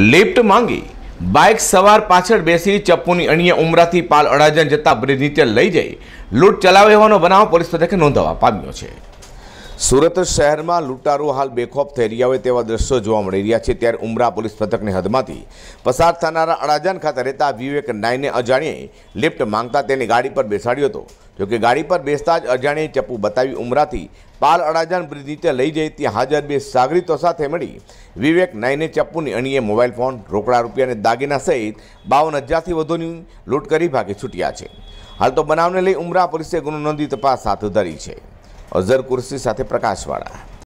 lift માંગી bike સવાર પાછળ બેસી ચપ્પુની અન્ય ઉમરાથી પાલ અડાજન જતા બ્રિજનીચે લઈ જઈ લૂંટ ચલાવ્યો હોવાનો બનાવ પોલીસ મથકે નોંધાવા પામ્યો છે સુરત શહેરમાં લૂંટારો હાલ બેખોફ થઈ રહ્યા હોય તેવા દ્રશ્યો જોવા મળી રહ્યા છે ત્યારે ઉમરા પોલીસ પથકની હદમાંથી પસાર થનારા અડાજણ ખાતે રહેતા વિવેક નાયને અજાણીએ લિફ્ટ માંગતા તેની ગાડી પર બેસાડ્યો હતો જોકે ગાડી પર બેસતા જ અજાણીએ ચપ્પુ બતાવી ઉમરાથી પાલ અડાજાન બ્રિજ નીચે લઈ જઈ ત્યાં હાજર બે સાગરીતો સાથે મળી વિવેક નાયને ચપ્પુની અણીએ મોબાઈલ ફોન રોકડા રૂપિયા અને દાગીના સહિત બાવન હજારથી વધુની લૂંટ કરી ભાગે છૂટ્યા છે હાલ તો બનાવને લઈ ઉમરા પોલીસે ગુનો નોંધી તપાસ હાથ ધરી છે અઝર કુર્સી સાથે પ્રકાશવાળા